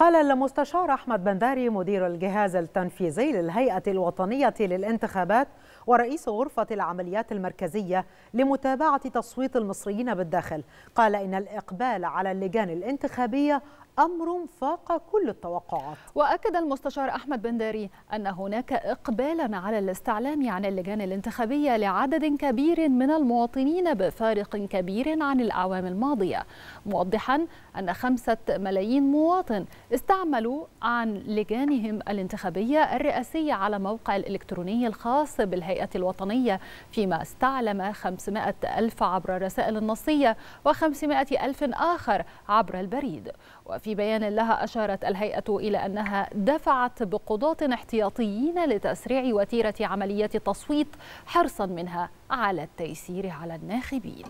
قال المستشار أحمد بنداري مدير الجهاز التنفيذي للهيئة الوطنية للانتخابات ورئيس غرفة العمليات المركزية لمتابعة تصويت المصريين بالداخل قال إن الإقبال على اللجان الانتخابية أمر فاق كل التوقعات وأكد المستشار أحمد بنداري أن هناك إقبالا على الاستعلام عن اللجان الانتخابية لعدد كبير من المواطنين بفارق كبير عن الأعوام الماضية موضحا أن خمسة ملايين مواطن استعملوا عن لجانهم الانتخابية الرئاسية على موقع الإلكتروني الخاص بالهيئة الوطنية فيما استعلم 500 ألف عبر الرسائل النصية و500 ألف آخر عبر البريد وفي في بيان لها أشارت الهيئة إلى أنها دفعت بقضاة احتياطيين لتسريع وتيرة عمليات التصويت حرصا منها على التيسير على الناخبين